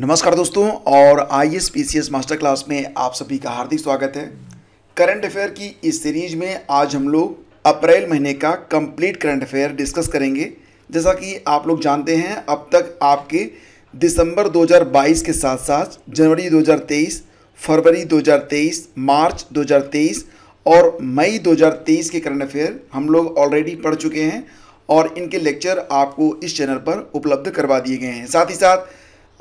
नमस्कार दोस्तों और I S P C S master class में आप सभी का हार्दिक स्वागत है करंट अफेयर की इस सीरीज में आज हम लोग अप्रैल महीने का कंप्लीट करंट अफेयर डिस्कस करेंगे जैसा कि आप लोग जानते हैं अब तक आपके दिसंबर 2022 के साथ साथ जनवरी 2023, फरवरी 2023, मार्च 2023 और मई 2023 के करंट अफेयर हम लोग ऑलरेडी पढ़ चुके हैं और इनके लेक्चर आपको इस चैनल पर उपलब्ध करवा दिए गए हैं साथ ही साथ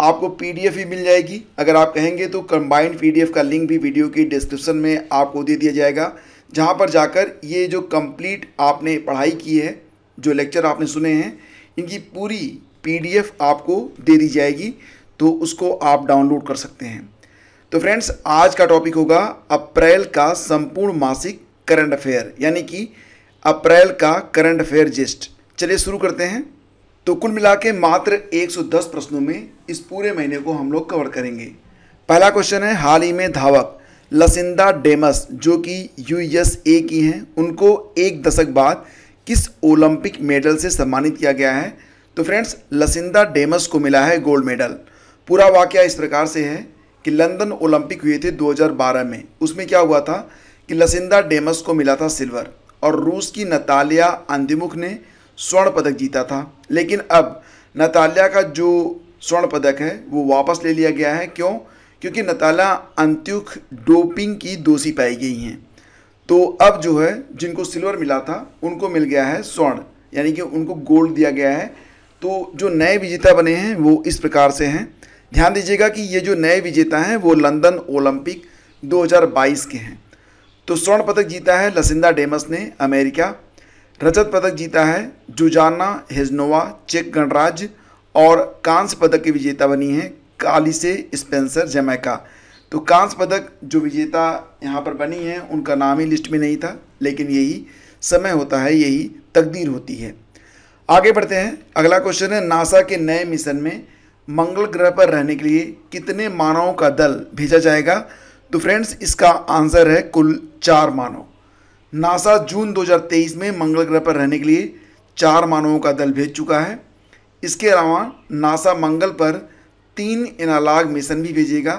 आपको पीडीएफ भी मिल जाएगी अगर आप कहेंगे तो कंबाइंड पीडीएफ का लिंक भी वीडियो की डिस्क्रिप्शन में आपको दे दिया जाएगा जहाँ पर जाकर ये जो कंप्लीट आपने पढ़ाई की है जो लेक्चर आपने सुने हैं इनकी पूरी पीडीएफ आपको दे दी जाएगी तो उसको आप डाउनलोड कर सकते हैं तो फ्रेंड्स आज का टॉपिक होगा अप्रैल का संपूर्ण मासिक करंट अफेयर यानी कि अप्रैल का करंट अफेयर जिस्ट चलिए शुरू करते हैं तो कुल मिला के मात्र 110 प्रश्नों में इस पूरे महीने को हम लोग कवर करेंगे पहला क्वेश्चन है हाल ही में धावक लसिंदा डेमस जो कि यूएसए की हैं उनको एक दशक बाद किस ओलंपिक मेडल से सम्मानित किया गया है तो फ्रेंड्स लसिंदा डेमस को मिला है गोल्ड मेडल पूरा वाक्य इस प्रकार से है कि लंदन ओलंपिक हुए थे 2012 में उसमें क्या हुआ था कि लसिंदा डेमस को मिला था सिल्वर और रूस की नतालिया अंधिमुख ने स्वर्ण पदक जीता था लेकिन अब नतालिया का जो स्वर्ण पदक है वो वापस ले लिया गया है क्यों क्योंकि नताला अंत्युख डोपिंग की दोषी पाई गई हैं तो अब जो है जिनको सिल्वर मिला था उनको मिल गया है स्वर्ण यानी कि उनको गोल्ड दिया गया है तो जो नए विजेता बने हैं वो इस प्रकार से हैं ध्यान दीजिएगा कि ये जो नए विजेता हैं वो लंदन ओलंपिक 2022 के हैं तो स्वर्ण पदक जीता है लसिंदा डेमस ने अमेरिका रजत पदक जीता है जुजाना हिजनोवा चेक गणराज्य और कांस्य पदक की विजेता बनी है काली से स्पेंसर जमैका तो कांस्य पदक जो विजेता यहाँ पर बनी है उनका नाम ही लिस्ट में नहीं था लेकिन यही समय होता है यही तकदीर होती है आगे बढ़ते हैं अगला क्वेश्चन है नासा के नए मिशन में मंगल ग्रह पर रहने के लिए कितने मानवों का दल भेजा जाएगा तो फ्रेंड्स इसका आंसर है कुल चार मानव नासा जून 2023 में मंगल ग्रह पर रहने के लिए चार मानवों का दल भेज चुका है इसके अलावा नासा मंगल पर तीन एनालॉग मिशन भी भेजेगा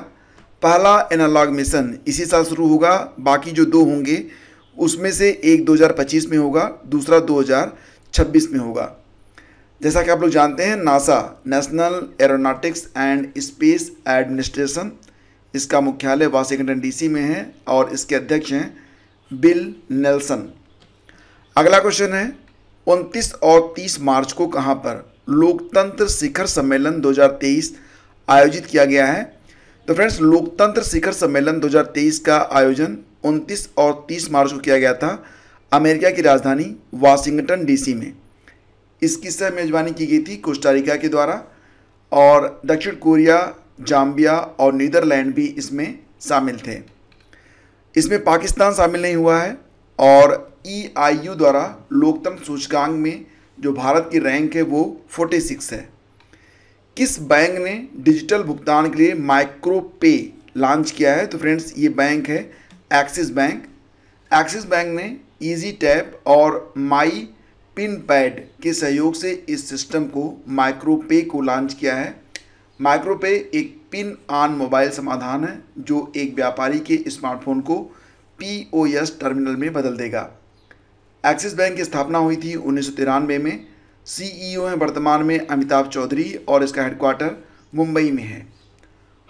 पहला एनालॉग मिशन इसी साल शुरू होगा बाकी जो दो होंगे उसमें से एक 2025 में होगा दूसरा 2026 में होगा जैसा कि आप लोग जानते हैं NASA national aeronautics and space administration इसका मुख्यालय वाशिंगटन डीसी में है और इसके अध्यक्ष हैं बिल नेल्सन अगला क्वेश्चन है 29 और 30 मार्च को कहां पर लोकतंत्र शिखर सम्मेलन 2023 आयोजित किया गया है तो फ्रेंड्स लोकतंत्र शिखर सम्मेलन 2023 का आयोजन 29 और 30 मार्च को किया गया था अमेरिका की राजधानी वाशिंगटन डीसी में इसकी सह मेजबानी की गई थी कोस्टारिका के द्वारा और दक्षिण कोरिया जाम्बिया और नीदरलैंड भी इसमें शामिल थे इसमें पाकिस्तान शामिल नहीं हुआ है और ई e द्वारा लोकतंत्र सूचकांक में जो भारत की रैंक है वो 46 है किस बैंक ने डिजिटल भुगतान के लिए माइक्रो पे लॉन्च किया है तो फ्रेंड्स ये बैंक है एक्सिस बैंक एक्सिस बैंक ने इजी टैप और माई पिन पैड के सहयोग से इस सिस्टम को माइक्रो पे को लॉन्च किया है माइक्रो पे एक पिन ऑन मोबाइल समाधान है जो एक व्यापारी के स्मार्टफोन को पीओएस टर्मिनल में बदल देगा एक्सिस बैंक की स्थापना हुई थी उन्नीस में सीईओ e हैं वर्तमान में अमिताभ चौधरी और इसका हेडक्वार्टर मुंबई में है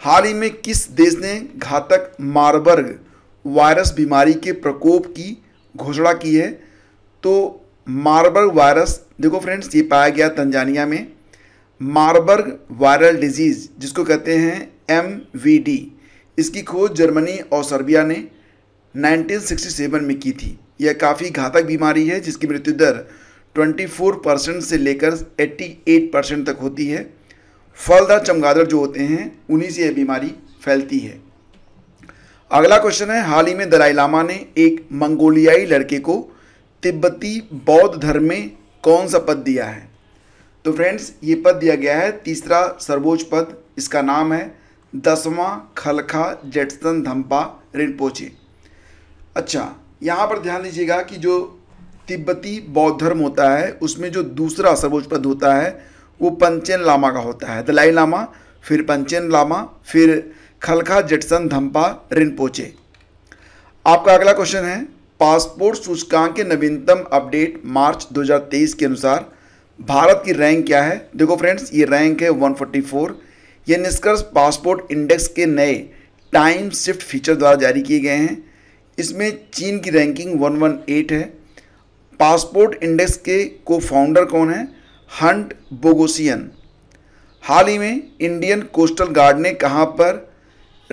हाल ही में किस देश ने घातक मारबर्ग वायरस बीमारी के प्रकोप की घोषणा की है तो मार्बर्ग वायरस देखो फ्रेंड्स ये पाया गया तंजानिया में मार्बर्ग वायरल डिजीज़ जिसको कहते हैं एम इसकी खोज जर्मनी और सर्बिया ने 1967 में की थी यह काफ़ी घातक बीमारी है जिसकी मृत्यु दर 24 परसेंट से लेकर 88 परसेंट तक होती है फलदार चमगादड़ जो होते हैं उन्हीं से यह बीमारी फैलती है अगला क्वेश्चन है हाल ही में दलाई लामा ने एक मंगोलियाई लड़के को तिब्बती बौद्ध धर्म में कौन सा पद दिया है तो फ्रेंड्स ये पद दिया गया है तीसरा सर्वोच्च पद इसका नाम है दसवां खलखा जेटसन धम्पा रिनपोचे अच्छा यहाँ पर ध्यान दीजिएगा कि जो तिब्बती बौद्ध धर्म होता है उसमें जो दूसरा सर्वोच्च पद होता है वो पंचेन लामा का होता है दलाई लामा फिर पंचेन लामा फिर खलखा जेटसन धम्पा रिनपोचे आपका अगला क्वेश्चन है पासपोर्ट सूचकांक के नवीनतम अपडेट मार्च 2023 के अनुसार भारत की रैंक क्या है देखो फ्रेंड्स ये रैंक है 144 ये निष्कर्ष पासपोर्ट इंडेक्स के नए टाइम शिफ्ट फीचर द्वारा जारी किए गए हैं इसमें चीन की रैंकिंग 118 है पासपोर्ट इंडेक्स के को फाउंडर कौन है हंट बोगोसियन हाल ही में इंडियन कोस्टल गार्ड ने कहाँ पर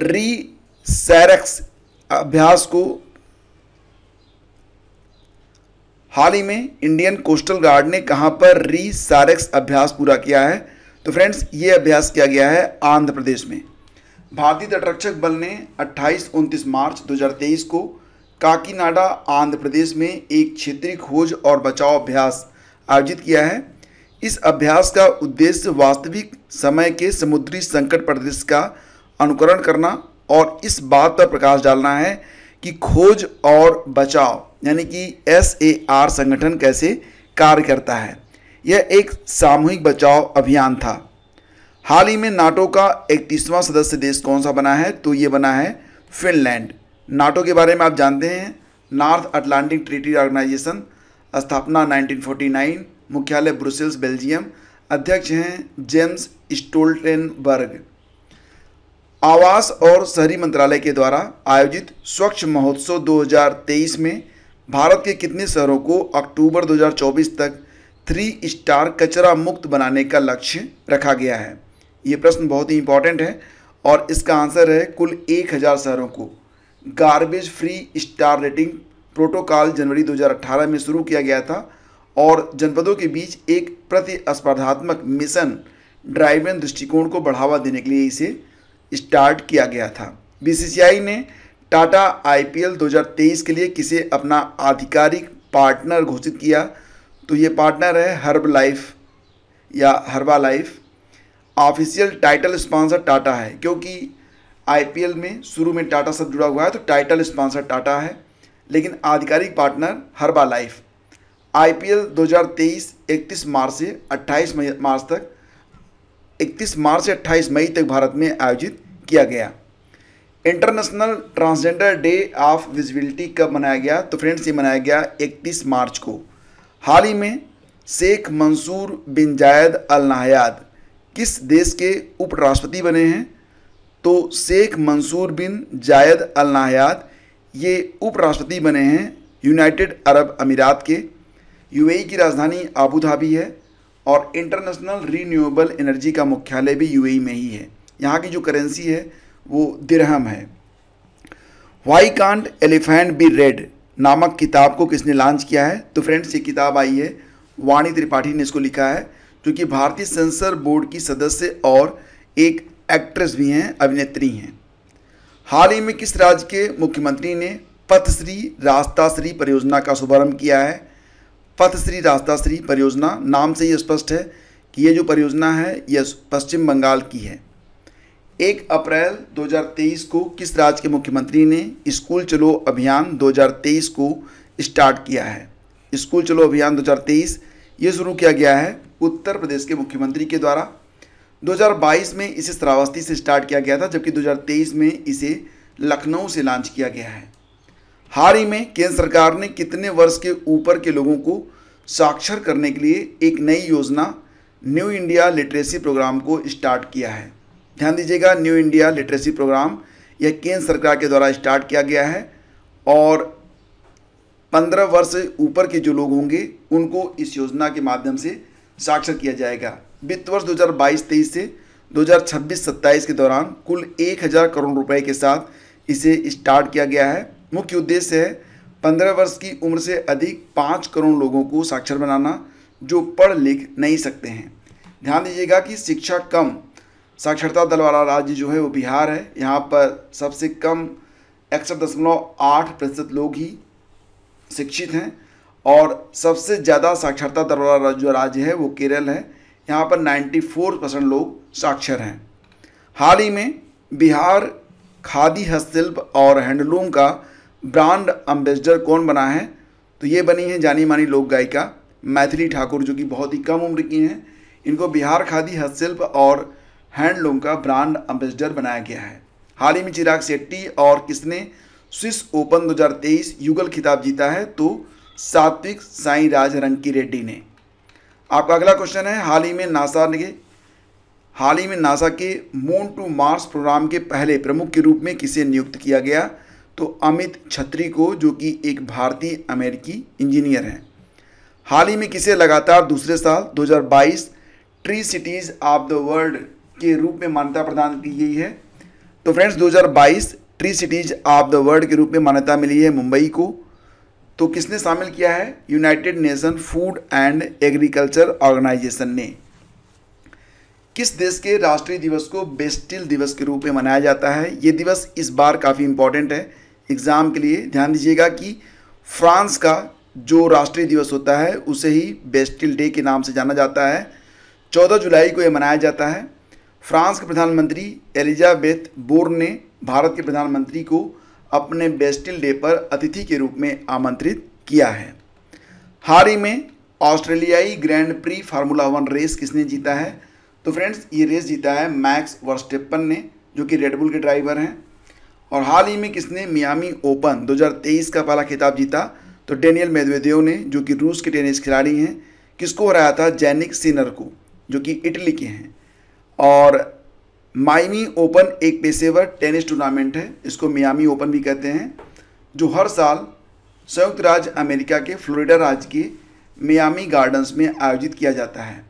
री सैरक्स अभ्यास को हाल ही में इंडियन कोस्टल गार्ड ने कहाँ पर री सारेक्स अभ्यास पूरा किया है तो फ्रेंड्स ये अभ्यास किया गया है आंध्र प्रदेश में भारतीय तटरक्षक बल ने 28 उनतीस मार्च 2023 को काकीनाडा आंध्र प्रदेश में एक क्षेत्रीय खोज और बचाव अभ्यास आयोजित किया है इस अभ्यास का उद्देश्य वास्तविक समय के समुद्री संकट प्रदेश का अनुकरण करना और इस बात पर प्रकाश डालना है कि खोज और बचाव यानी कि एस ए आर संगठन कैसे कार्य करता है यह एक सामूहिक बचाव अभियान था हाल ही में नाटो का इकतीसवां सदस्य देश कौन सा बना है तो ये बना है फिनलैंड नाटो के बारे में आप जानते हैं नॉर्थ अटलांटिक ट्रीटी ऑर्गेनाइजेशन स्थापना 1949 मुख्यालय ब्रुसेल्स बेल्जियम अध्यक्ष हैं जेम्स स्टोल्टेनबर्ग आवास और शहरी मंत्रालय के द्वारा आयोजित स्वच्छ महोत्सव 2023 में भारत के कितने शहरों को अक्टूबर 2024 तक थ्री स्टार कचरा मुक्त बनाने का लक्ष्य रखा गया है ये प्रश्न बहुत ही इंपॉर्टेंट है और इसका आंसर है कुल एक हज़ार शहरों को garbage free star rating protocol जनवरी 2018 में शुरू किया गया था और जनपदों के बीच एक प्रतिस्पर्धात्मक मिशन ड्राइवन दृष्टिकोण को बढ़ावा देने के लिए इसे स्टार्ट किया गया था बी ने टाटा आईपीएल 2023 के लिए किसे अपना आधिकारिक पार्टनर घोषित किया तो ये पार्टनर है हर्ब लाइफ या Herbalife official title sponsor Tata है क्योंकि आईपीएल में शुरू में टाटा सब जुड़ा हुआ है तो टाइटल स्पॉन्सर टाटा है लेकिन आधिकारिक पार्टनर हर्बा लाइफ हज़ार तेईस इकतीस मार्च से मई मार्च तक इकतीस मार्च से अट्ठाईस मई तक भारत में आयोजित किया गया international transgender day of visibility कब मनाया गया तो फ्रेंड्स ये मनाया गया 31 मार्च को हाल ही में शेख मंसूर बिन जायद अल नाहयाद किस देश के उपराष्ट्रपति बने हैं तो शेख मंसूर बिन जायद अल नाहयाद ये उपराष्ट्रपति बने हैं यूनाइटेड अरब अमीरात के यूएई की राजधानी आबू धाबी है और इंटरनेशनल रीन्यूएबल एनर्जी का मुख्यालय भी यूएई में ही है यहाँ की जो करेंसी है वो दिरहम है why can't elephant be red नामक किताब को किसने लॉन्च किया है तो फ्रेंड्स ये किताब आई है वाणी त्रिपाठी ने इसको लिखा है जो कि भारतीय सेंसर बोर्ड की सदस्य और एक एक्ट्रेस भी हैं अभिनेत्री हैं हाल ही में किस राज्य के मुख्यमंत्री ने पथश्री रास्ताश्री परियोजना का शुभारंभ किया है पथश्री रास्ताश्री परियोजना नाम से ये स्पष्ट है कि ये जो परियोजना है यह पश्चिम बंगाल की है एक अप्रैल 2023 को किस राज्य के मुख्यमंत्री ने स्कूल चलो अभियान 2023 को स्टार्ट किया है स्कूल चलो अभियान 2023 ये शुरू किया गया है उत्तर प्रदेश के मुख्यमंत्री के द्वारा 2022 में इसे श्रावस्ती से स्टार्ट किया गया था जबकि 2023 में इसे लखनऊ से लॉन्च किया गया है हाल ही में केंद्र सरकार ने कितने वर्ष के ऊपर के लोगों को साक्षर करने के लिए एक नई योजना न्यू इंडिया लिटरेसी प्रोग्राम को स्टार्ट किया है ध्यान दीजिएगा न्यू इंडिया लिटरेसी प्रोग्राम यह केंद्र सरकार के द्वारा स्टार्ट किया गया है और पंद्रह वर्ष ऊपर के जो लोग होंगे उनको इस योजना के माध्यम से साक्षर किया जाएगा वित्त वर्ष 2022-23 से 2026-27 के दौरान कुल 1000 करोड़ रुपए के साथ इसे स्टार्ट किया गया है मुख्य उद्देश्य है पंद्रह वर्ष की उम्र से अधिक पाँच करोड़ लोगों को साक्षर बनाना जो पढ़ लिख नहीं सकते हैं ध्यान दीजिएगा कि शिक्षा कम साक्षरता दल वाला राज्य जो है वो बिहार है यहाँ पर सबसे कम इकसठ दशमलव आठ प्रतिशत लोग ही शिक्षित हैं और सबसे ज़्यादा साक्षरता दर वाला जो राज्य है वो केरल है यहाँ पर 94 परसेंट लोग साक्षर हैं हाल ही में बिहार खादी हस्तशिल्प और हैंडलूम का ब्रांड एम्बेसडर कौन बना है तो ये बनी है जानी मानी लोक गायिका मैथिली ठाकुर जो कि बहुत ही कम उम्र की हैं इनको बिहार खादी हस्तशिल्प और हैंडलूम का ब्रांड एम्बेसडर बनाया गया है हाल ही में चिराग शेट्टी और किसने स्विस ओपन 2023 युगल खिताब जीता है तो सात्विक साई राज रंकी रेड्डी ने आपका अगला क्वेश्चन है हाल ही में नासा ने हाल ही में नासा के मून टू मार्स प्रोग्राम के पहले प्रमुख के रूप में किसे नियुक्त किया गया तो अमित छत्री को जो कि एक भारतीय अमेरिकी इंजीनियर हैं हाल ही में किसे लगातार दूसरे साल 2022 tree cities of the world के रूप में मान्यता प्रदान की गई है तो friends 2022 tree cities of the world के रूप में मान्यता मिली है मुंबई को तो किसने शामिल किया है United Nation food and agriculture organisation ने किस देश के राष्ट्रीय दिवस को बेस्टिल दिवस के रूप में मनाया जाता है ये दिवस इस बार काफ़ी इंपॉर्टेंट है एग्ज़ाम के लिए ध्यान दीजिएगा कि फ्रांस का जो राष्ट्रीय दिवस होता है उसे ही बेस्टिल डे के नाम से जाना जाता है चौदह जुलाई को यह मनाया जाता है फ्रांस के प्रधानमंत्री एलिजाबेथ बोर्न ने भारत के प्रधानमंत्री को अपने बेस्टिल डे पर अतिथि के रूप में आमंत्रित किया है हाल ही में ऑस्ट्रेलियाई grand prix formula one race किसने जीता है तो फ्रेंड्स ये रेस जीता है मैक्स वर्स्टेपन ने जो कि रेडबुल के ड्राइवर हैं और हाल ही में किसने मियामी ओपन 2023 का पहला खिताब जीता तो डेनियल मेदवेदेव ने जो कि रूस के टेनिस खिलाड़ी हैं किसको हराया था जैनिक सिनर को जो कि इटली के हैं और माइमी ओपन एक पेशेवर टेनिस टूर्नामेंट है इसको मियामी ओपन भी कहते हैं जो हर साल संयुक्त राज्य अमेरिका के फ्लोरिडा राज्य के मियामी गार्डन्स में आयोजित किया जाता है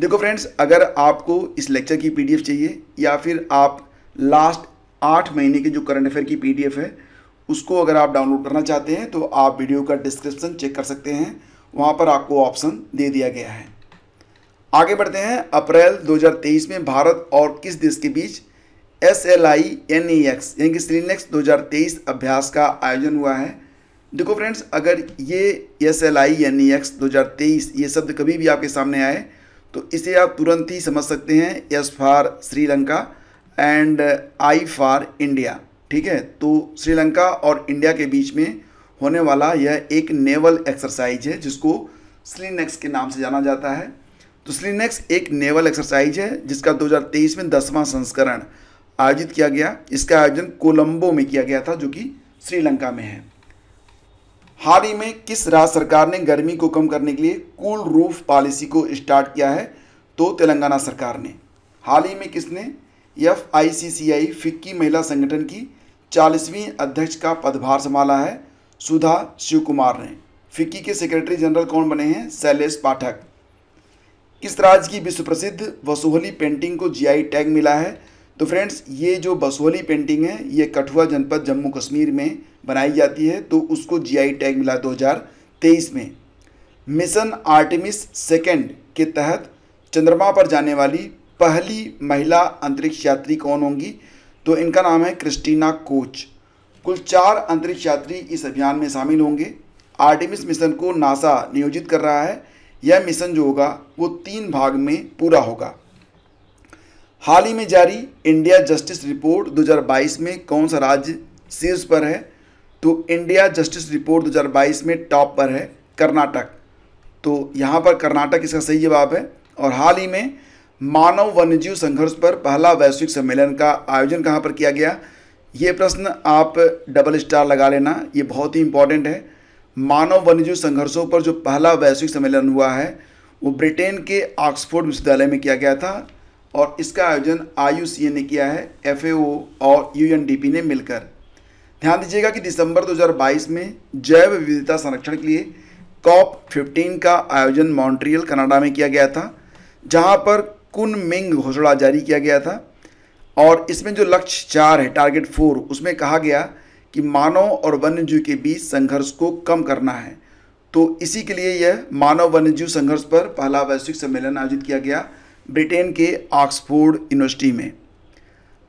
देखो फ्रेंड्स अगर आपको इस लेक्चर की पीडीएफ चाहिए या फिर आप लास्ट आठ महीने के जो करंट अफेयर की पीडीएफ है उसको अगर आप डाउनलोड करना चाहते हैं तो आप वीडियो का डिस्क्रिप्शन चेक कर सकते हैं वहाँ पर आपको ऑप्शन दे दिया गया है आगे बढ़ते हैं अप्रैल 2023 में भारत और किस देश के बीच S L I N E X यानी कि सिलिनेक्स 2023 अभ्यास का आयोजन हुआ है देखो फ्रेंड्स अगर ये S L I N E X दो ये शब्द कभी भी आपके सामने आए तो इसे आप तुरंत ही समझ सकते हैं S for Sri Lanka and I for India ठीक है तो श्रीलंका और इंडिया के बीच में होने वाला यह एक नेवल एक्सरसाइज है जिसको स्लिनेक्स के नाम से जाना जाता है तो स्लिनेक्स एक नेवल एक्सरसाइज है जिसका 2023 में दसवां संस्करण आयोजित किया गया इसका आयोजन कोलंबो में किया गया था जो कि श्रीलंका में है हाल ही में किस राज्य सरकार ने गर्मी को कम करने के लिए कूल रूफ पॉलिसी को स्टार्ट किया है तो तेलंगाना सरकार ने हाल ही में किसने F I C C I FICCI महिला संगठन की चालीसवीं अध्यक्ष का पदभार संभाला है सुधा शिव कुमार ने फिक्की के सेक्रेटरी जनरल कौन बने हैं शैलेश पाठक किस राज्य की विश्व प्रसिद्ध बसोहली पेंटिंग को जीआई टैग मिला है तो फ्रेंड्स ये जो बसोहली पेंटिंग है ये कठुआ जनपद जम्मू कश्मीर में बनाई जाती है तो उसको जीआई टैग मिला 2023 में मिशन आर्टिमिस सेकेंड के तहत चंद्रमा पर जाने वाली पहली महिला अंतरिक्ष यात्री कौन होंगी तो इनका नाम है क्रिस्टीना कोच कुल चार अंतरिक्ष यात्री इस अभियान में शामिल होंगे आर्टिमिस मिशन को नासा नियोजित कर रहा है यह मिशन जो होगा वो तीन भाग में पूरा होगा हाल ही में जारी इंडिया जस्टिस रिपोर्ट 2022 में कौन सा राज्य शीर्ष पर है तो इंडिया जस्टिस रिपोर्ट 2022 में टॉप पर है कर्नाटक तो यहाँ पर कर्नाटक इसका सही जवाब है और हाल ही में मानव वन्यजीव संघर्ष पर पहला वैश्विक सम्मेलन का आयोजन कहाँ पर किया गया ये प्रश्न आप डबल स्टार लगा लेना ये बहुत ही इंपॉर्टेंट है मानव वन्यजीव संघर्षों पर जो पहला वैश्विक सम्मेलन हुआ है वो ब्रिटेन के ऑक्सफोर्ड विश्वविद्यालय में किया गया था और इसका आयोजन आई ने किया है एफ और यू ने मिलकर ध्यान दीजिएगा कि दिसंबर 2022 में जैव विविधता संरक्षण के लिए कॉप 15 का आयोजन मॉन्ट्रियल कनाडा में किया गया था जहां पर कुन मिंग घोषणा जारी किया गया था और इसमें जो लक्ष्य चार है टारगेट फोर उसमें कहा गया कि मानव और वन्यजीव के बीच संघर्ष को कम करना है तो इसी के लिए यह मानव वन्यजीव संघर्ष पर पहला वैश्विक सम्मेलन आयोजित किया गया ब्रिटेन के ऑक्सफोर्ड यूनिवर्सिटी में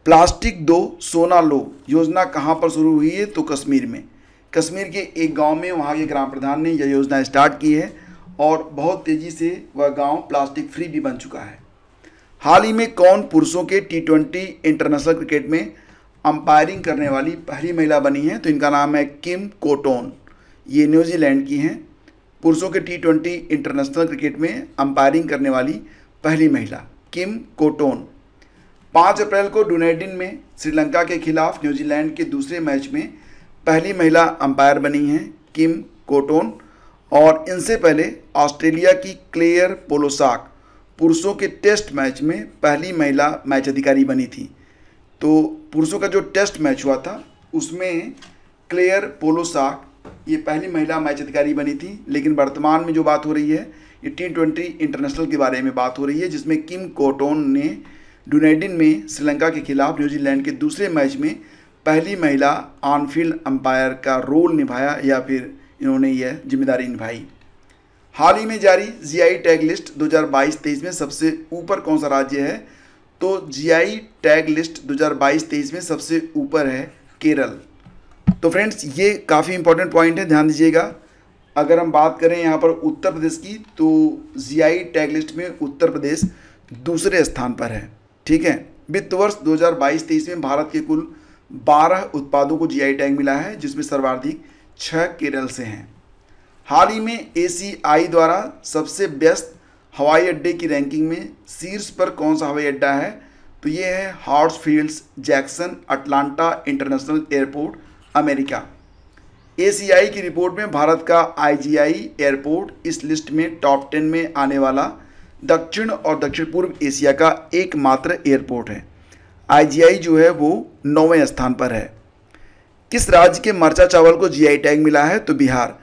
प्लास्टिक दो सोना लो योजना कहाँ पर शुरू हुई है तो कश्मीर में कश्मीर के एक गांव में वहाँ के ग्राम प्रधान ने यह योजना स्टार्ट की है और बहुत तेज़ी से वह गांव प्लास्टिक फ्री भी बन चुका है हाल ही में कौन पुरुषों के टी ट्वेंटी इंटरनेशनल क्रिकेट में अंपायरिंग करने वाली पहली महिला बनी हैं तो इनका नाम है किम कोटोन ये न्यूजीलैंड की हैं पुरुषों के टी ट्वेंटी इंटरनेशनल क्रिकेट में अंपायरिंग करने वाली पहली महिला किम कोटोन पाँच अप्रैल को डुनेडिन में श्रीलंका के खिलाफ न्यूजीलैंड के दूसरे मैच में पहली महिला अंपायर बनी हैं किम कोटोन और इनसे पहले ऑस्ट्रेलिया की क्लेयर पोलोसाक पुरुषों के टेस्ट मैच में पहली महिला मैच अधिकारी बनी थी तो पुरुषों का जो टेस्ट मैच हुआ था उसमें क्लेयर पोलोसाक ये पहली महिला मैच अधिकारी बनी थी लेकिन वर्तमान में जो बात हो रही है ये टी ट्वेंटी इंटरनेशनल के बारे में बात हो रही है जिसमें किम कोटोन ने डुनेडिन में श्रीलंका के खिलाफ न्यूजीलैंड के दूसरे मैच में पहली महिला ऑनफील्ड अंपायर का रोल निभाया या फिर इन्होंने यह जिम्मेदारी निभाई हाल ही में जारी जीआई टैग लिस्ट 2022-23 में सबसे ऊपर कौन सा राज्य है तो जीआई टैग लिस्ट 2022-23 में सबसे ऊपर है केरल तो फ्रेंड्स ये काफ़ी इंपॉर्टेंट पॉइंट है ध्यान दीजिएगा अगर हम बात करें यहाँ पर उत्तर प्रदेश की तो जीआई टैग लिस्ट में उत्तर प्रदेश दूसरे स्थान पर है ठीक है वित्त वर्ष 2022-23 में भारत के कुल 12 उत्पादों को जीआई टैग मिला है जिसमें सर्वाधिक छः केरल से हैं हाल ही में आई द्वारा सबसे व्यस्त हवाई अड्डे की रैंकिंग में शीर्ष पर कौन सा हवाई अड्डा है तो ये है Hartsfield Jackson Atlanta international airport America ACI की रिपोर्ट में भारत का आईजीआई एयरपोर्ट इस लिस्ट में टॉप टेन में आने वाला दक्षिण और दक्षिण पूर्व एशिया का एकमात्र एयरपोर्ट है आईजीआई जो है वो नौवें स्थान पर है किस राज्य के मरचा चावल को जीआई टैग मिला है तो बिहार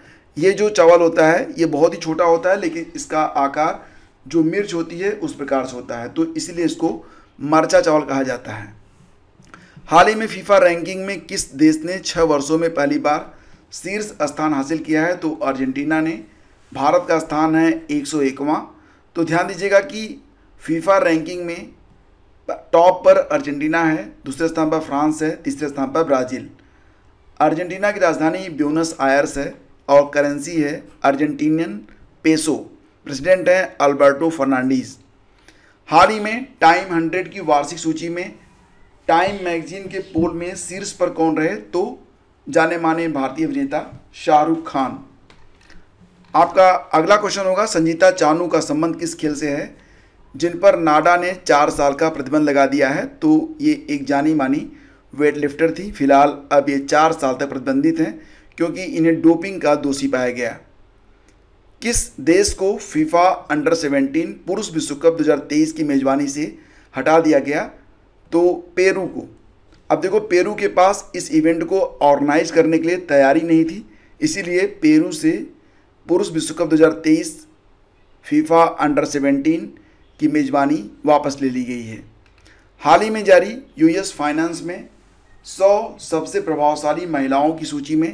ये जो चावल होता है ये बहुत ही छोटा होता है लेकिन इसका आकार जो मिर्च होती है उस प्रकार से होता है तो इसलिए इसको मरचा चावल कहा जाता है हाल ही में फीफा रैंकिंग में किस देश ने छः वर्षों में पहली बार शीर्ष स्थान हासिल किया है तो अर्जेंटीना ने भारत का स्थान है एक सौ तो ध्यान दीजिएगा कि फीफा रैंकिंग में टॉप पर अर्जेंटीना है दूसरे स्थान पर फ्रांस है तीसरे स्थान पर ब्राज़ील अर्जेंटीना की राजधानी ब्यूनस आयर्स है और करेंसी है अर्जेंटीनियन पेसो प्रेसिडेंट हैं अल्बर्टो फर्नांडीज हाल ही में टाइम हंड्रेड की वार्षिक सूची में टाइम मैगजीन के पोल में शीर्ष पर कौन रहे तो जाने माने भारतीय अभिनेता शाहरुख खान आपका अगला क्वेश्चन होगा संजीता चानू का संबंध किस खेल से है जिन पर नाडा ने चार साल का प्रतिबंध लगा दिया है तो ये एक जानी मानी वेटलिफ्टर थी फिलहाल अब ये चार साल तक प्रतिबंधित हैं क्योंकि इन्हें डोपिंग का दोषी पाया गया किस देश को फीफा अंडर 17 पुरुष विश्व कप 2023 की मेज़बानी से हटा दिया गया तो पेरू को अब देखो पेरू के पास इस इवेंट को ऑर्गेनाइज करने के लिए तैयारी नहीं थी इसीलिए पेरू से पुरुष विश्व कप 2023 फीफा अंडर 17 की मेज़बानी वापस ले ली गई है हाल ही में जारी यूएस फाइनेंस में 100 सबसे प्रभावशाली महिलाओं की सूची में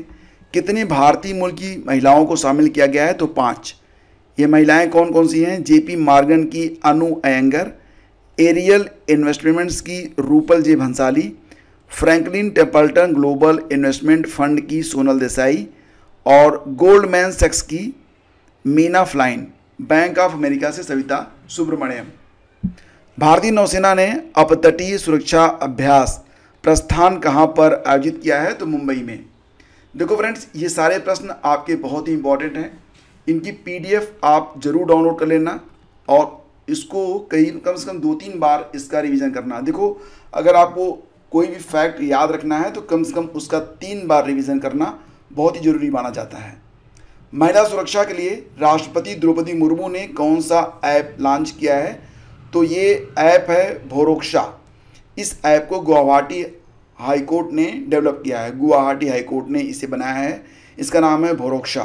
कितने भारतीय मूल की महिलाओं को शामिल किया गया है तो पाँच ये महिलाएं कौन कौन सी हैं जेपी मार्गन की अनु एंगर एरियल इन्वेस्टमेंट्स की Rupal J Bhansali Franklin Templeton global investment fund की सोनल देसाई और गोल्डमैन सेक्स की Meena Flynn Bank of America से सविता सुब्रमण्यम भारतीय नौसेना ने अपतटीय सुरक्षा अभ्यास प्रस्थान कहाँ पर आयोजित किया है तो मुंबई में देखो फ्रेंड्स ये सारे प्रश्न आपके बहुत ही इंपॉर्टेंट हैं इनकी पीडीएफ आप जरूर डाउनलोड कर लेना और इसको कई कम से कम दो तीन बार इसका रिवीजन करना देखो अगर आपको कोई भी फैक्ट याद रखना है तो कम से कम उसका तीन बार रिवीजन करना बहुत ही जरूरी माना जाता है महिला सुरक्षा के लिए राष्ट्रपति द्रौपदी मुर्मू ने कौन सा ऐप लॉन्च किया है तो ये ऐप है भोरोक्षा इस ऐप को गुवाहाटी हाईकोर्ट ने डेवलप किया है गुवाहाटी हाईकोर्ट ने इसे बनाया है इसका नाम है भरोक्षा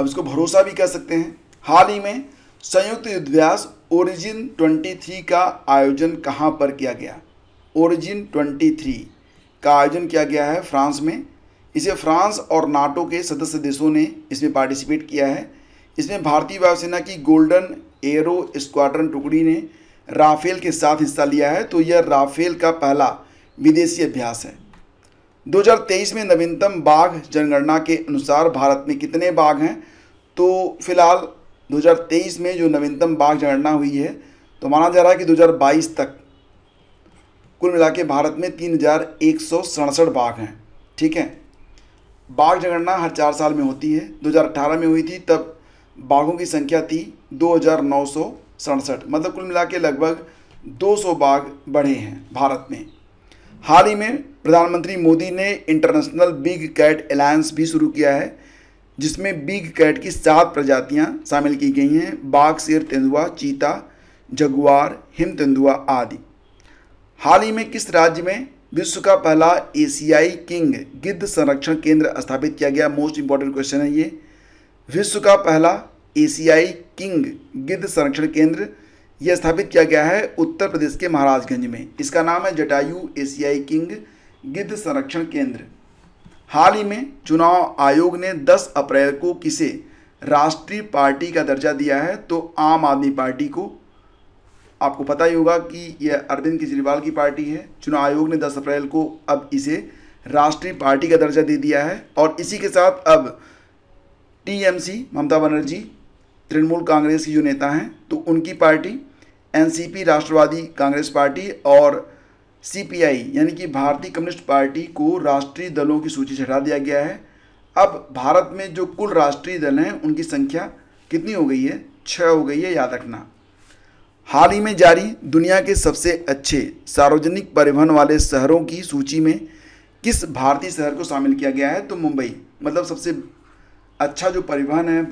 अब इसको भरोसा भी कह सकते हैं हाल ही में संयुक्त युद्धाभ्यास ओरिजिन 23 का आयोजन कहाँ पर किया गया ओरिजिन 23 का आयोजन किया गया है फ्रांस में इसे फ्रांस और नाटो के सदस्य देशों ने इसमें पार्टिसिपेट किया है इसमें भारतीय वायुसेना की गोल्डन एरो स्क्वाड्रन टुकड़ी ने राफेल के साथ हिस्सा लिया है तो यह राफेल का पहला विदेशी अभ्यास है 2023 में नवीनतम बाघ जनगणना के अनुसार भारत में कितने बाघ हैं तो फिलहाल 2023 में जो नवीनतम बाघ जनगणना हुई है तो माना जा रहा है कि 2022 तक कुल मिला के भारत में तीन हज़ार बाघ हैं ठीक है बाघ जनगणना हर चार साल में होती है 2018 में हुई थी तब बाघों की संख्या थी दो मतलब कुल मिला के लगभग 200 बाघ बढ़े हैं भारत में हाल ही में प्रधानमंत्री मोदी ने इंटरनेशनल बिग कैट अलायंस भी शुरू किया है जिसमें बिग कैट की सात प्रजातियां शामिल की गई हैं बाघ शेर तेंदुआ चीता जगुआर हिम तेंदुआ आदि हाल ही में किस राज्य में विश्व का पहला एशियाई किंग गिद्ध संरक्षण केंद्र स्थापित किया गया मोस्ट इंपॉर्टेंट क्वेश्चन है ये विश्व का पहला एशियाई किंग गिद्ध संरक्षण केंद्र यह स्थापित किया गया है उत्तर प्रदेश के महाराजगंज में इसका नाम है जटायु एशियाई किंग गिद्ध संरक्षण केंद्र हाल ही में चुनाव आयोग ने 10 अप्रैल को किसे राष्ट्रीय पार्टी का दर्जा दिया है तो आम आदमी पार्टी को आपको पता ही होगा कि यह अरविंद केजरीवाल की पार्टी है चुनाव आयोग ने 10 अप्रैल को अब इसे राष्ट्रीय पार्टी का दर्जा दे दिया है और इसी के साथ अब टीएमसी ममता बनर्जी तृणमूल कांग्रेस की जो नेता हैं तो उनकी पार्टी एनसीपी राष्ट्रवादी कांग्रेस पार्टी और सीपीआई यानी कि भारतीय कम्युनिस्ट पार्टी को राष्ट्रीय दलों की सूची से हटा दिया गया है अब भारत में जो कुल राष्ट्रीय दल हैं उनकी संख्या कितनी हो गई है छः हो गई है याद रखना हाल ही में जारी दुनिया के सबसे अच्छे सार्वजनिक परिवहन वाले शहरों की सूची में किस भारतीय शहर को शामिल किया गया है तो मुंबई मतलब सबसे अच्छा जो परिवहन है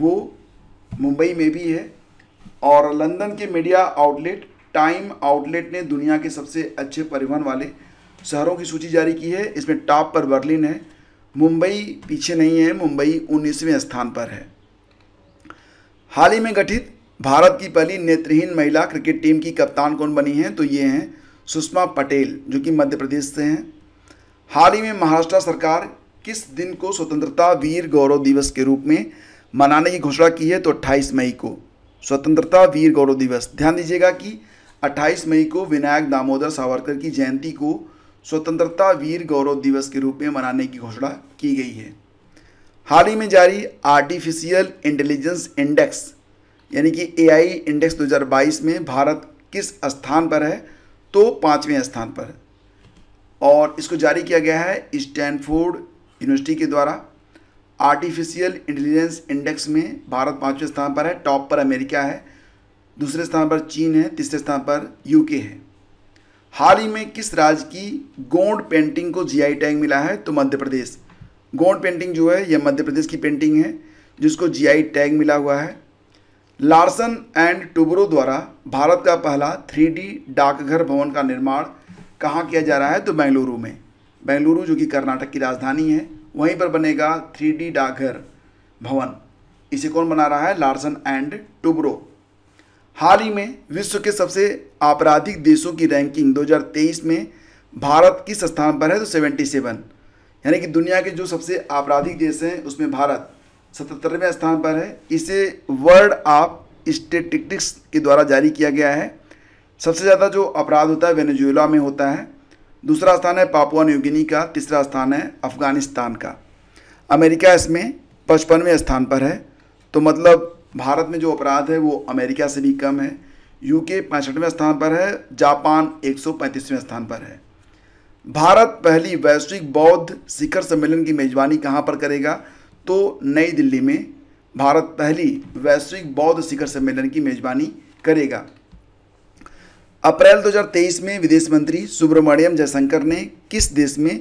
वो मुंबई में भी है और लंदन के मीडिया आउटलेट टाइम आउटलेट ने दुनिया के सबसे अच्छे परिवहन वाले शहरों की सूची जारी की है इसमें टॉप पर बर्लिन है मुंबई पीछे नहीं है मुंबई उन्नीसवें स्थान पर है हाल ही में गठित भारत की पहली नेत्रहीन महिला क्रिकेट टीम की कप्तान कौन बनी है तो ये हैं सुषमा पटेल जो कि मध्य प्रदेश से हैं हाल ही में महाराष्ट्र सरकार किस दिन को स्वतंत्रता वीर गौरव दिवस के रूप में मनाने की घोषणा की है तो 28 मई को स्वतंत्रता वीर गौरव दिवस ध्यान दीजिएगा कि 28 मई को विनायक दामोदर सावरकर की जयंती को स्वतंत्रता वीर गौरव दिवस के रूप में मनाने की घोषणा की गई है हाल ही में जारी आर्टिफिशियल इंटेलिजेंस इंडेक्स यानी कि एआई इंडेक्स 2022 में भारत किस स्थान पर है तो पाँचवें स्थान पर और इसको जारी किया गया है स्टैनफोर्ड यूनिवर्सिटी के द्वारा आर्टिफिशियल इंटेलिजेंस इंडेक्स में भारत पाँचवें स्थान पर है टॉप पर अमेरिका है दूसरे स्थान पर चीन है तीसरे स्थान पर यूके है हाल ही में किस राज्य की गोंड पेंटिंग को जीआई टैग मिला है तो मध्य प्रदेश गोंड पेंटिंग जो है यह मध्य प्रदेश की पेंटिंग है जिसको जीआई टैग मिला हुआ है लार्सन एंड टुबरो द्वारा भारत का पहला थ्री डाकघर भवन का निर्माण कहाँ किया जा रहा है तो बेंगलुरु में बेंगलुरु जो कि कर्नाटक की राजधानी है वहीं पर बनेगा थ्री डी डाकघर भवन इसे कौन बना रहा है लार्सन एंड टुब्रो हाल ही में विश्व के सबसे आपराधिक देशों की रैंकिंग 2023 में भारत किस स्थान पर है तो 77 यानी कि दुनिया के जो सबसे आपराधिक देश हैं उसमें भारत सतहत्तरवें स्थान पर है इसे वर्ल्ड ऑफ स्टेटिक्स के द्वारा जारी किया गया है सबसे ज़्यादा जो अपराध होता है वेनेजुएला में होता है दूसरा स्थान है पापुआ न्यूगिनी का तीसरा स्थान है अफगानिस्तान का अमेरिका इसमें पचपनवें स्थान पर है तो मतलब भारत में जो अपराध है वो अमेरिका से भी कम है यूके पैंसठवें स्थान पर है जापान एक स्थान पर है भारत पहली वैश्विक बौद्ध शिखर सम्मेलन की मेजबानी कहाँ पर करेगा तो नई दिल्ली में भारत पहली वैश्विक बौद्ध शिखर सम्मेलन की मेजबानी करेगा अप्रैल 2023 में विदेश मंत्री सुब्रमण्यम जयशंकर ने किस देश में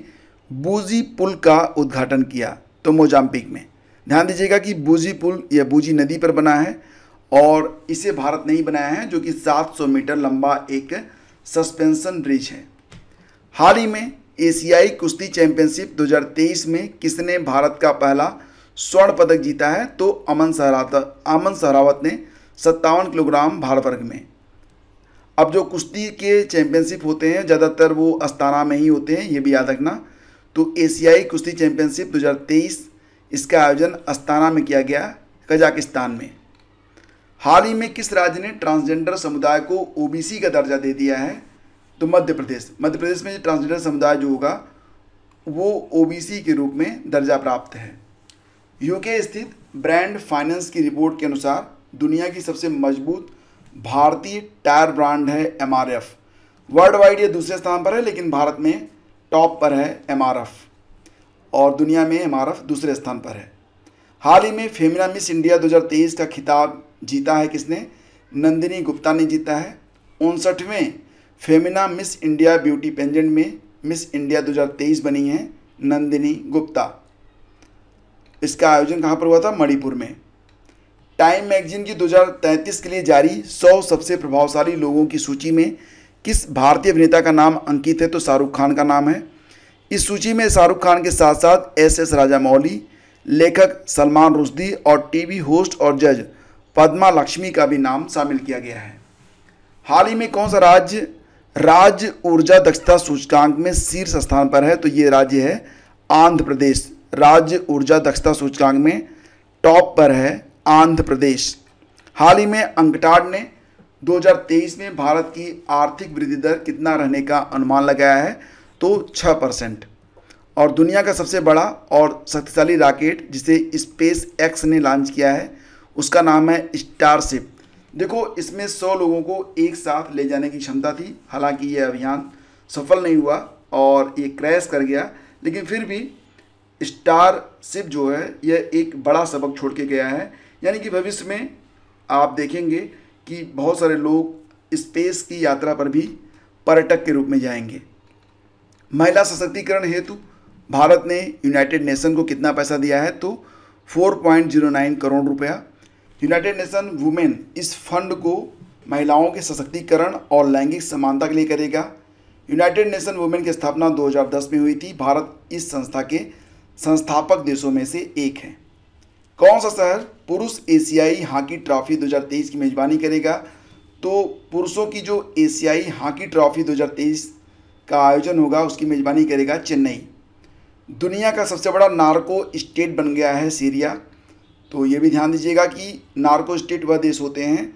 बूजी पुल का उद्घाटन किया तो मोजाम्पिक में ध्यान दीजिएगा कि बूजी पुल यह बूजी नदी पर बना है और इसे भारत ने ही बनाया है जो कि 700 मीटर लंबा एक सस्पेंशन ब्रिज है हाल ही में एशियाई कुश्ती चैंपियनशिप 2023 में किसने भारत का पहला स्वर्ण पदक जीता है तो अमन सहरावत अमन सहरावत ने सत्तावन किलोग्राम भार वर्ग में अब जो कुश्ती के चैंपियनशिप होते हैं ज़्यादातर वो अस्ताना में ही होते हैं ये भी याद रखना तो एशियाई कुश्ती चैम्पियनशिप 2023 इसका आयोजन अस्ताना में किया गया कजाकिस्तान में हाल ही में किस राज्य ने ट्रांसजेंडर समुदाय को ओबीसी का दर्जा दे दिया है तो मध्य प्रदेश मध्य प्रदेश में ट्रांसजेंडर समुदाय जो होगा वो ओ के रूप में दर्जा प्राप्त है यूके स्थित ब्रांड फाइनेंस की रिपोर्ट के अनुसार दुनिया की सबसे मजबूत भारतीय टायर ब्रांड है M R F world wide ये दूसरे स्थान पर है लेकिन भारत में टॉप पर है एम आर एफ और दुनिया में एम आर एफ दूसरे स्थान पर है हाल ही में फेमिना मिस इंडिया 2023 का खिताब जीता है किसने नंदिनी गुप्ता ने जीता है उनसठवें Femina Miss India beauty pageant में मिस इंडिया 2023 बनी है नंदिनी गुप्ता इसका आयोजन कहाँ पर हुआ था मणिपुर में टाइम मैगजीन की 2033 के लिए जारी 100 सबसे प्रभावशाली लोगों की सूची में किस भारतीय अभिनेता का नाम अंकित है तो शाहरुख खान का नाम है इस सूची में शाहरुख खान के साथ साथ एस एस राजामौली लेखक सलमान रुश्दी और टीवी होस्ट और जज पद्मा लक्ष्मी का भी नाम शामिल किया गया है हाल ही में कौन सा राज्य राज्य ऊर्जा दक्षता सूचकांक में शीर्ष स्थान पर है तो ये राज्य है आंध्र प्रदेश राज्य ऊर्जा दक्षता सूचकांक में टॉप पर है आंध्र प्रदेश हाल ही में अंकटाड ने 2023 में भारत की आर्थिक वृद्धि दर कितना रहने का अनुमान लगाया है तो 6 परसेंट और दुनिया का सबसे बड़ा और शक्तिशाली रॉकेट जिसे स्पेस एक्स ने लॉन्च किया है उसका नाम है स्टारशिप देखो इसमें 100 लोगों को एक साथ ले जाने की क्षमता थी हालांकि ये अभियान सफल नहीं हुआ और ये क्रैश कर गया लेकिन फिर भी स्टार शिप जो है यह एक बड़ा सबक छोड़ के गया है यानी कि भविष्य में आप देखेंगे कि बहुत सारे लोग स्पेस की यात्रा पर भी पर्यटक के रूप में जाएंगे महिला सशक्तिकरण हेतु भारत ने यूनाइटेड नेशन को कितना पैसा दिया है तो 4.09 करोड़ रुपया यूनाइटेड नेशन वुमेन इस फंड को महिलाओं के सशक्तिकरण और लैंगिक समानता के लिए करेगा यूनाइटेड नेशन वुमेन की स्थापना 2010 में हुई थी भारत इस संस्था के संस्थापक देशों में से एक है कौन सा शहर पुरुष एशियाई हॉकी ट्रॉफी 2023 की मेज़बानी करेगा तो पुरुषों की जो एशियाई हॉकी ट्रॉफी 2023 का आयोजन होगा उसकी मेज़बानी करेगा चेन्नई दुनिया का सबसे बड़ा नार्को स्टेट बन गया है सीरिया तो ये भी ध्यान दीजिएगा कि नार्को स्टेट वह देश होते हैं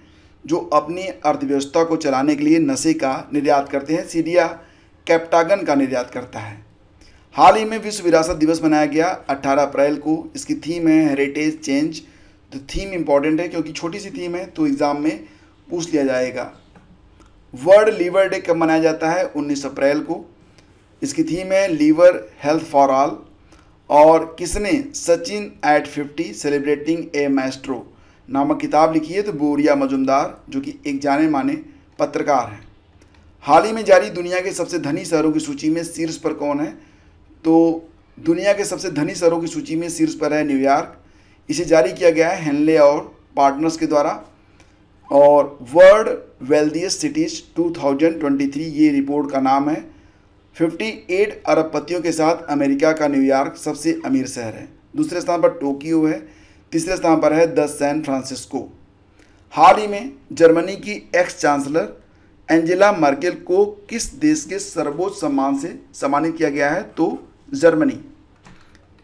जो अपनी अर्थव्यवस्था को चलाने के लिए नशे का निर्यात करते हैं सीरिया कैप्टागन का निर्यात करता है हाल ही में विश्व विरासत दिवस मनाया गया 18 अप्रैल को इसकी थीम है हेरिटेज चेंज तो थीम इम्पॉर्टेंट है क्योंकि छोटी सी थीम है तो एग्ज़ाम में पूछ लिया जाएगा वर्ल्ड लीवर डे कब मनाया जाता है 19 अप्रैल को इसकी थीम है लीवर हेल्थ फॉर ऑल और किसने Sachin at fifty celebrating a maestro नामक किताब लिखी है तो बोरिया मजुमदार जो कि एक जाने माने पत्रकार हैं हाल ही में जारी दुनिया के सबसे धनी शहरों की सूची में शीर्ष पर कौन है तो दुनिया के सबसे धनी शहरों की सूची में शीर्ष पर है न्यूयॉर्क इसे जारी किया गया है हेनले और पार्टनर्स के द्वारा और वर्ल्ड वेल्दियस्ट सिटीज 2023 ये रिपोर्ट का नाम है 58 पतियों के साथ अमेरिका का न्यूयॉर्क सबसे अमीर शहर है दूसरे स्थान पर टोक्यो है तीसरे स्थान पर है द सैन फ्रांसिस्को हाल ही में जर्मनी की एक्स चांसलर एंजेला मर्केल को किस देश के सर्वोच्च सम्मान से सम्मानित किया गया है तो जर्मनी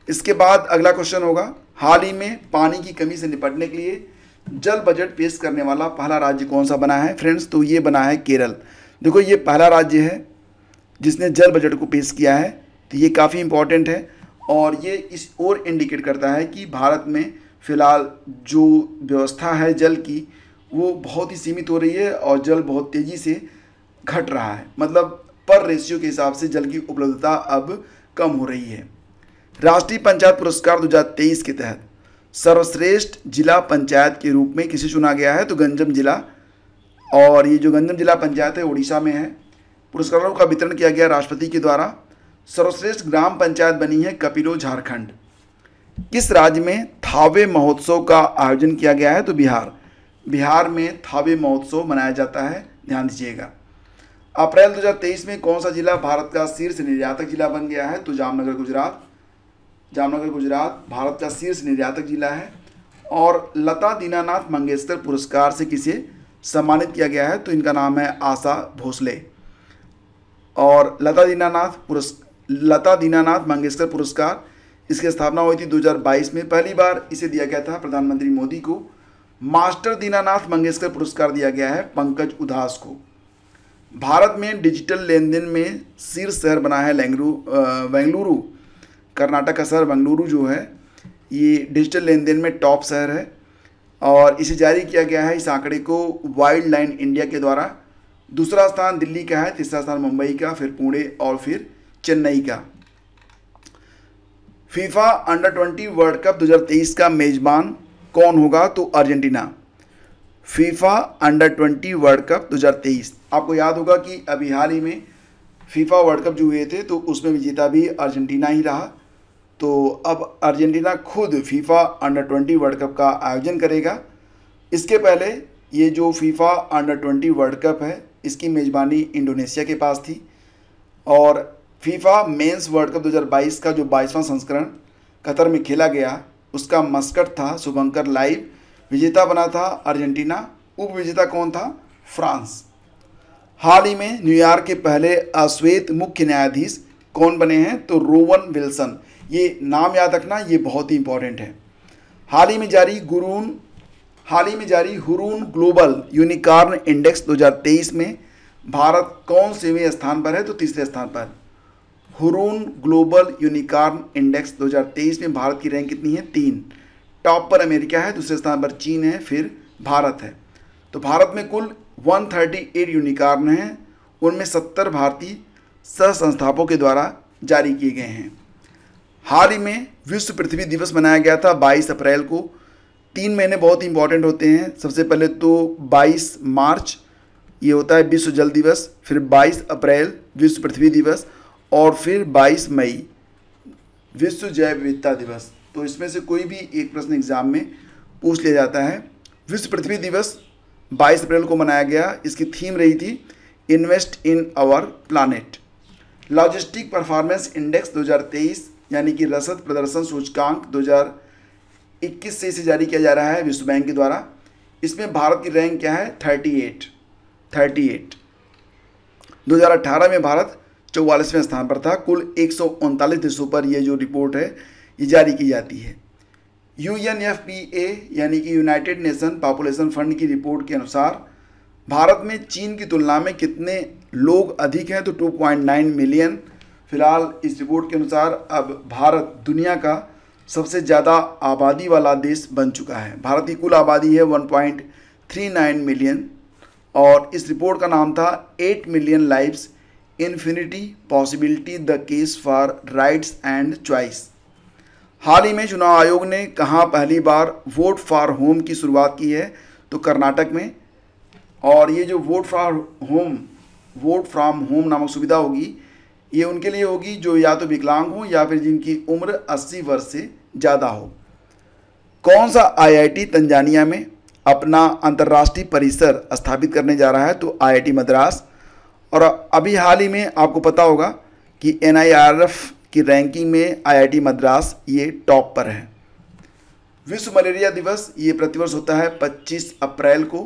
इसके बाद अगला क्वेश्चन होगा हाल ही में पानी की कमी से निपटने के लिए जल बजट पेश करने वाला पहला राज्य कौन सा बना है फ्रेंड्स तो ये बना है केरल देखो ये पहला राज्य है जिसने जल बजट को पेश किया है तो ये काफ़ी इम्पोर्टेंट है और ये इस ओर इंडिकेट करता है कि भारत में फ़िलहाल जो व्यवस्था है जल की वो बहुत ही सीमित हो रही है और जल बहुत तेज़ी से घट रहा है मतलब पर रेशियो के हिसाब से जल की उपलब्धता अब कम हो रही है राष्ट्रीय पंचायत पुरस्कार 2023 के तहत सर्वश्रेष्ठ जिला पंचायत के रूप में किसे चुना गया है तो गंजम जिला और ये जो गंजम जिला पंचायत है उड़ीसा में है पुरस्कारों का वितरण किया गया राष्ट्रपति के द्वारा सर्वश्रेष्ठ ग्राम पंचायत बनी है कपिलो झारखंड किस राज्य में थावे महोत्सव का आयोजन किया गया है तो बिहार बिहार में थावे महोत्सव मनाया जाता है ध्यान दीजिएगा अप्रैल 2023 में कौन सा जिला भारत का शीर्ष निर्यातक जिला बन गया है तो जामनगर गुजरात जामनगर गुजरात भारत का शीर्ष निर्यातक जिला है और लता दीनानाथ मंगेशकर पुरस्कार से किसे सम्मानित किया गया है तो इनका नाम है आशा भोसले और लता दीनानाथ पुरस् लता दीनानाथ मंगेशकर पुरस्कार इसकी स्थापना हुई थी 2022 में पहली बार इसे दिया गया था प्रधानमंत्री मोदी को मास्टर दीनानाथ मंगेशकर पुरस्कार दिया गया है पंकज उदास को भारत में डिजिटल लेन देन में शीर्ष शहर बना है लेंगरू बेंगलुरु कर्नाटक का शहर बेंगलुरु जो है ये डिजिटल लेन देन में टॉप शहर है और इसे जारी किया गया है इस आंकड़े को वाइल्ड लाइन इंडिया के द्वारा दूसरा स्थान दिल्ली का है तीसरा स्थान मुंबई का फिर पुणे और फिर चेन्नई का FIFA under twenty world cup 2023 का मेज़बान कौन होगा तो Argentina FIFA under twenty world cup 2023 आपको याद होगा कि अभी हाल ही में फीफा वर्ल्ड कप जो हुए थे तो उसमें भी जीता भी अर्जेंटीना ही रहा तो अब अर्जेंटीना खुद FIFA under twenty world cup का आयोजन करेगा इसके पहले ये जो FIFA under twenty world cup है इसकी मेज़बानी इंडोनेशिया के पास थी और फीफा मेंस वर्ल्ड कप 2022 का जो बाईसवां संस्करण कतर में खेला गया उसका मस्कट था शुभंकर लाइव विजेता बना था अर्जेंटीना उप विजेता कौन था फ्रांस हाल ही में न्यूयॉर्क के पहले अश्वेत मुख्य न्यायाधीश कौन बने हैं तो रोवन विल्सन ये नाम याद रखना ये बहुत ही इंपॉर्टेंट है हाल ही में जारी गुरून हाल ही में जारी हुरून ग्लोबल यूनिकॉर्न इंडेक्स 2023 में भारत कौन सेवें स्थान पर है तो तीसरे स्थान पर हुरून ग्लोबल यूनिकॉर्न इंडेक्स 2023 में भारत की रैंक कितनी है तीन टॉप पर अमेरिका है दूसरे स्थान पर चीन है फिर भारत है तो भारत में कुल 138 यूनिकॉर्न हैं उनमें 70 भारतीय सह संस्थापों के द्वारा जारी किए गए हैं हाल ही में विश्व पृथ्वी दिवस मनाया गया था 22 अप्रैल को तीन महीने बहुत ही इंपॉर्टेंट होते हैं सबसे पहले तो 22 मार्च ये होता है विश्व जल दिवस फिर 22 अप्रैल विश्व पृथ्वी दिवस और फिर 22 मई विश्व जैव विविधता दिवस तो इसमें से कोई भी एक प्रश्न एग्जाम में पूछ लिया जाता है विश्व पृथ्वी दिवस 22 अप्रैल को मनाया गया इसकी थीम रही थी invest in our planet logistic performance index 2023 यानी कि रसद प्रदर्शन सूचकांक 2021 से इसे जारी किया जा रहा है विश्व बैंक के द्वारा इसमें भारत की रैंक क्या है 38 38 2018 में भारत चौवालीसवें स्थान पर था कुल एक देशों पर यह जो रिपोर्ट है ये जारी की जाती है U N F P A यानी कि यूनाइटेड नेशन पॉपुलेशन फंड की रिपोर्ट के अनुसार भारत में चीन की तुलना में कितने लोग अधिक हैं तो 2.9 मिलियन फिलहाल इस रिपोर्ट के अनुसार अब भारत दुनिया का सबसे ज़्यादा आबादी वाला देश बन चुका है भारत की कुल आबादी है 1.39 मिलियन और इस रिपोर्ट का नाम था 8 million lives infinity possibility the case for rights and choice हाल ही में चुनाव आयोग ने कहाँ पहली बार वोट फॉर होम की शुरुआत की है तो कर्नाटक में और ये जो vote for home vote from home नामक सुविधा होगी ये उनके लिए होगी जो या तो विकलांग हो या फिर जिनकी उम्र 80 वर्ष से ज़्यादा हो कौन सा आईआईटी तंजानिया में अपना अंतर्राष्ट्रीय परिसर स्थापित करने जा रहा है तो आईआईटी मद्रास और अभी हाल ही में आपको पता होगा कि एन कि रैंकिंग में आईआईटी मद्रास ये टॉप पर है विश्व मलेरिया दिवस ये प्रतिवर्ष होता है 25 अप्रैल को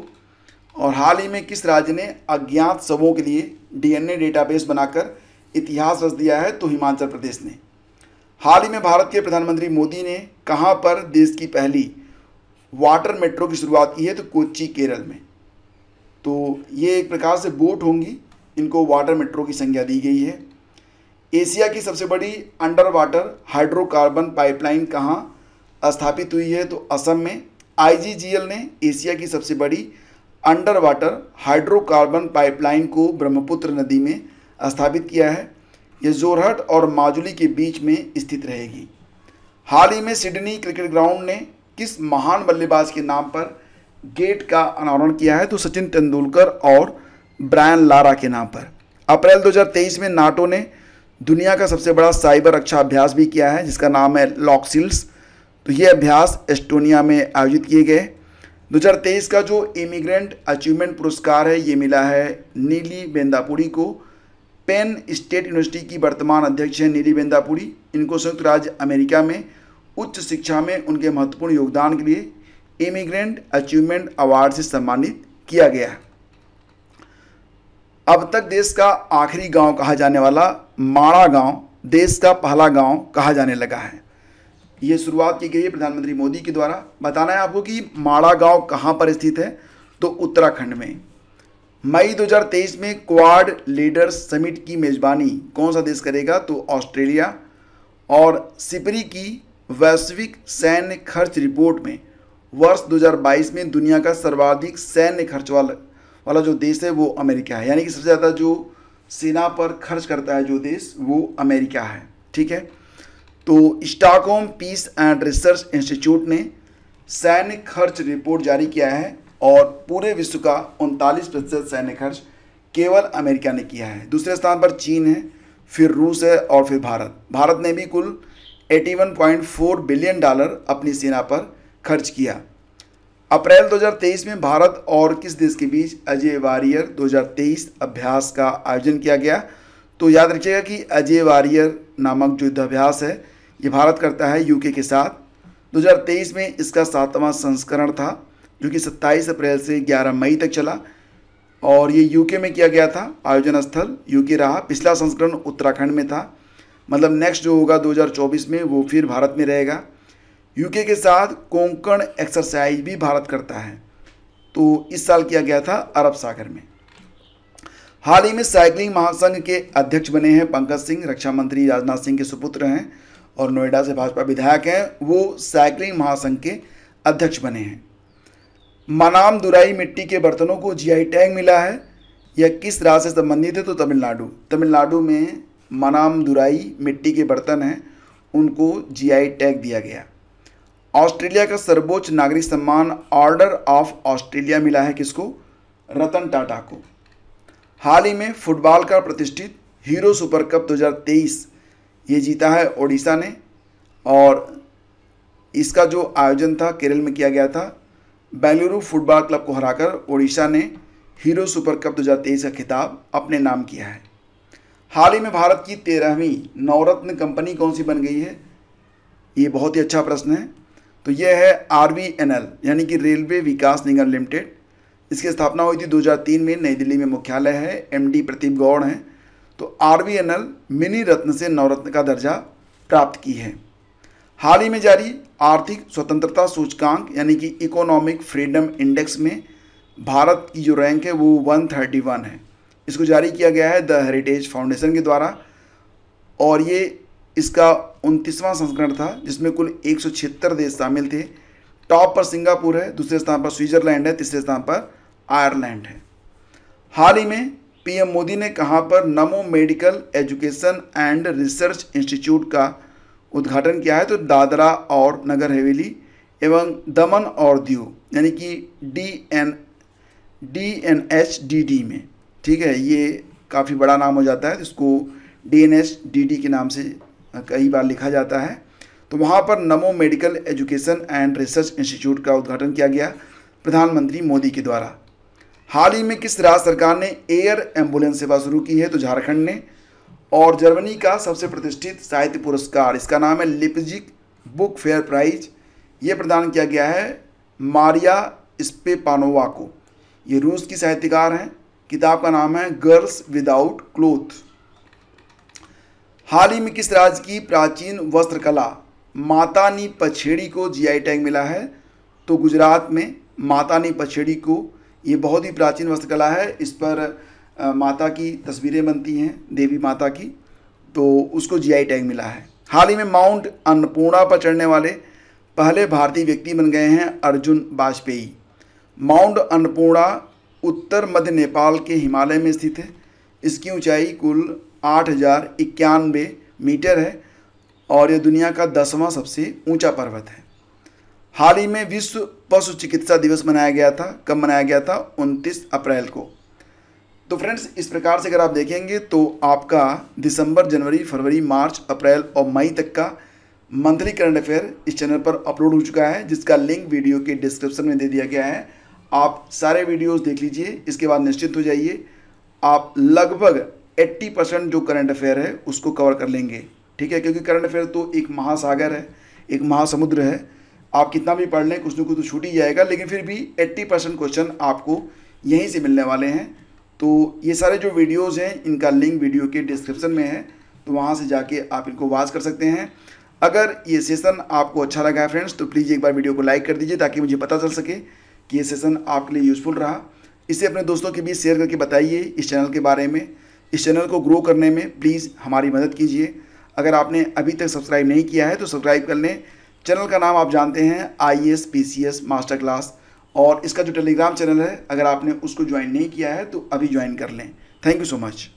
और हाल ही में किस राज्य ने अज्ञात शवों के लिए डीएनए डेटाबेस बनाकर इतिहास रच दिया है तो हिमाचल प्रदेश ने हाल ही में भारत के प्रधानमंत्री मोदी ने कहाँ पर देश की पहली वाटर मेट्रो की शुरुआत की है तो कोच्चि केरल में तो ये एक प्रकार से बोट होंगी इनको वाटर मेट्रो की संज्ञा दी गई है एशिया की सबसे बड़ी अंडर वाटर हाइड्रोकार्बन पाइपलाइन कहाँ स्थापित हुई है तो असम में आईजीजीएल ने एशिया की सबसे बड़ी अंडर वाटर हाइड्रोकार्बन पाइपलाइन को ब्रह्मपुत्र नदी में स्थापित किया है यह जोरहट और माजुली के बीच में स्थित रहेगी हाल ही में सिडनी क्रिकेट ग्राउंड ने किस महान बल्लेबाज के नाम पर गेट का अनावरण किया है तो सचिन तेंदुलकर और ब्रायन लारा के नाम पर अप्रैल 2023 में नाटो ने दुनिया का सबसे बड़ा साइबर रक्षा अभ्यास भी किया है जिसका नाम है लॉकसिल्स तो ये अभ्यास एस्टोनिया में आयोजित किए गए 2023 का जो इमिग्रेंट अचीवमेंट पुरस्कार है ये मिला है नीली बेंदापुरी को पेन स्टेट यूनिवर्सिटी की वर्तमान अध्यक्ष हैं नीली बेंदापुरी इनको संयुक्त राज्य अमेरिका में उच्च शिक्षा में उनके महत्वपूर्ण योगदान के लिए इमिग्रेंट अचीवमेंट अवार्ड से सम्मानित किया गया है अब तक देश का आखिरी गांव कहा जाने वाला माड़ा गांव देश का पहला गांव कहा जाने लगा है ये शुरुआत की गई है प्रधानमंत्री मोदी के द्वारा बताना है आपको कि माड़ा गांव कहाँ पर स्थित है तो उत्तराखंड में मई 2023 में क्वाड लीडर्स समिट की मेज़बानी कौन सा देश करेगा तो ऑस्ट्रेलिया और सिपरी की वैश्विक सैन्य खर्च रिपोर्ट में वर्ष 2022 में दुनिया का सर्वाधिक सैन्य खर्च वाला वाला जो देश है वो अमेरिका है यानी कि सबसे ज़्यादा जो सेना पर खर्च करता है जो देश वो अमेरिका है ठीक है तो Stockholm peace and research institute ने सैन्य खर्च रिपोर्ट जारी किया है और पूरे विश्व का उनतालीस प्रतिशत सैन्य खर्च केवल अमेरिका ने किया है दूसरे स्थान पर चीन है फिर रूस है और फिर भारत भारत ने भी कुल 81.4 बिलियन डॉलर अपनी सेना पर खर्च किया अप्रैल 2023 में भारत और किस देश के बीच अजय वारियर 2023 अभ्यास का आयोजन किया गया तो याद रखिएगा कि अजय वारियर नामक जो युद्धाभ्यास है ये भारत करता है यूके के साथ 2023 में इसका सातवां संस्करण था जो कि 27 अप्रैल से 11 मई तक चला और ये यूके में किया गया था आयोजन स्थल यूके रहा पिछला संस्करण उत्तराखंड में था मतलब नेक्स्ट जो होगा दो में वो फिर भारत में रहेगा यूके के साथ कोंकण एक्सरसाइज भी भारत करता है तो इस साल किया गया था अरब सागर में हाल ही में साइकिलिंग महासंघ के अध्यक्ष बने हैं पंकज सिंह रक्षा मंत्री राजनाथ सिंह के सुपुत्र हैं और नोएडा से भाजपा विधायक हैं वो साइकिलिंग महासंघ के अध्यक्ष बने हैं मनाम दुराई मिट्टी के बर्तनों को जीआई टैग मिला है यह किस राज्य से संबंधित है तो तमिलनाडु तमिलनाडु में मनाम दुराई मिट्टी के बर्तन हैं उनको जीआई टैग दिया गया ऑस्ट्रेलिया का सर्वोच्च नागरिक सम्मान ऑर्डर ऑफ ऑस्ट्रेलिया मिला है किसको रतन टाटा को हाल ही में फुटबॉल का प्रतिष्ठित हीरो सुपर कप 2023 ये जीता है ओडिशा ने और इसका जो आयोजन था केरल में किया गया था बेंगलुरु फुटबॉल क्लब को हराकर ओडिशा ने हीरो सुपर कप 2023 का खिताब अपने नाम किया है हाल ही में भारत की तेरहवीं नवरत्न कंपनी कौन सी बन गई है ये बहुत ही अच्छा प्रश्न है तो यह है आर यानी कि रेलवे विकास निगम लिमिटेड इसकी स्थापना हुई थी 2003 में नई दिल्ली में मुख्यालय है एमडी प्रतीप गौड़ हैं तो आर मिनी रत्न से नवरत्न का दर्जा प्राप्त की है हाल ही में जारी आर्थिक स्वतंत्रता सूचकांक यानी कि इकोनॉमिक फ्रीडम इंडेक्स में भारत की जो रैंक है वो वन है इसको जारी किया गया है द हेरिटेज फाउंडेशन के द्वारा और ये इसका उनतीसवां संस्करण था जिसमें कुल एक देश शामिल थे टॉप पर सिंगापुर है दूसरे स्थान पर स्विट्जरलैंड है तीसरे स्थान पर आयरलैंड है हाल ही में पीएम मोदी ने कहाँ पर Namo medical education and research institute का उद्घाटन किया है तो दादरा और नगर हवेली एवं दमन और दीव यानी कि D N D N H D D में ठीक है ये काफ़ी बड़ा नाम हो जाता है तो इसको D N H D D के नाम से कई बार लिखा जाता है तो वहाँ पर Namo medical education and research institute का उद्घाटन किया गया प्रधानमंत्री मोदी के द्वारा हाल ही में किस राज्य सरकार ने एयर एम्बुलेंस सेवा शुरू की है तो झारखंड ने और जर्मनी का सबसे प्रतिष्ठित साहित्य पुरस्कार इसका नाम है लिपजिक बुक फेयर प्राइज ये प्रदान किया गया है मारिया स्पेपानोवा को ये रूस की साहित्यकार हैं किताब का नाम है गर्ल्स विदाउट क्लोथ हाल ही में किस राज्य की प्राचीन वस्त्रकला मातानी पछेड़ी को जीआई टैग मिला है तो गुजरात में मातानी पछेड़ी को ये बहुत ही प्राचीन वस्त्रकला है इस पर माता की तस्वीरें बनती हैं देवी माता की तो उसको जीआई टैग मिला है हाल ही में माउंट अन्नपूर्णा पर चढ़ने वाले पहले भारतीय व्यक्ति बन गए हैं अर्जुन वाजपेयी माउंट अन्नपूर्णा उत्तर मध्य नेपाल के हिमालय में स्थित है इसकी ऊंचाई कुल आठ हज़ार इक्यानवे मीटर है और यह दुनिया का दसवां सबसे ऊंचा पर्वत है हाल ही में विश्व पशु चिकित्सा दिवस मनाया गया था कब मनाया गया था 29 अप्रैल को तो फ्रेंड्स इस प्रकार से अगर आप देखेंगे तो आपका दिसंबर जनवरी फरवरी मार्च अप्रैल और मई तक का मंथली करंट अफेयर इस चैनल पर अपलोड हो चुका है जिसका लिंक वीडियो के डिस्क्रिप्शन में दे दिया गया है आप सारे वीडियोस देख लीजिए इसके बाद निश्चित हो जाइए आप लगभग 80 परसेंट जो करंट अफेयर है उसको कवर कर लेंगे ठीक है क्योंकि करंट अफेयर तो एक महासागर है एक महासमुद्र है आप कितना भी पढ़ लें कुछ ना कुछ तो छूट ही जाएगा लेकिन फिर भी 80 परसेंट क्वेश्चन आपको यहीं से मिलने वाले हैं तो ये सारे जो वीडियोज़ हैं इनका लिंक वीडियो के डिस्क्रिप्शन में है तो वहाँ से जाके आप इनको वाच कर सकते हैं अगर ये सेशन आपको अच्छा लगा है फ्रेंड्स तो प्लीज़ एक बार वीडियो को लाइक कर दीजिए ताकि मुझे पता चल सके कि ये सेशन आपके लिए यूज़फुल रहा इसे अपने दोस्तों के बीच शेयर करके बताइए इस चैनल के बारे में इस चैनल को ग्रो करने में प्लीज़ हमारी मदद कीजिए अगर आपने अभी तक सब्सक्राइब नहीं किया है तो सब्सक्राइब कर लें चैनल का नाम आप जानते हैं I S P C S master class और इसका जो टेलीग्राम चैनल है अगर आपने उसको ज्वाइन नहीं किया है तो अभी ज्वाइन कर लें थैंक यू सो मच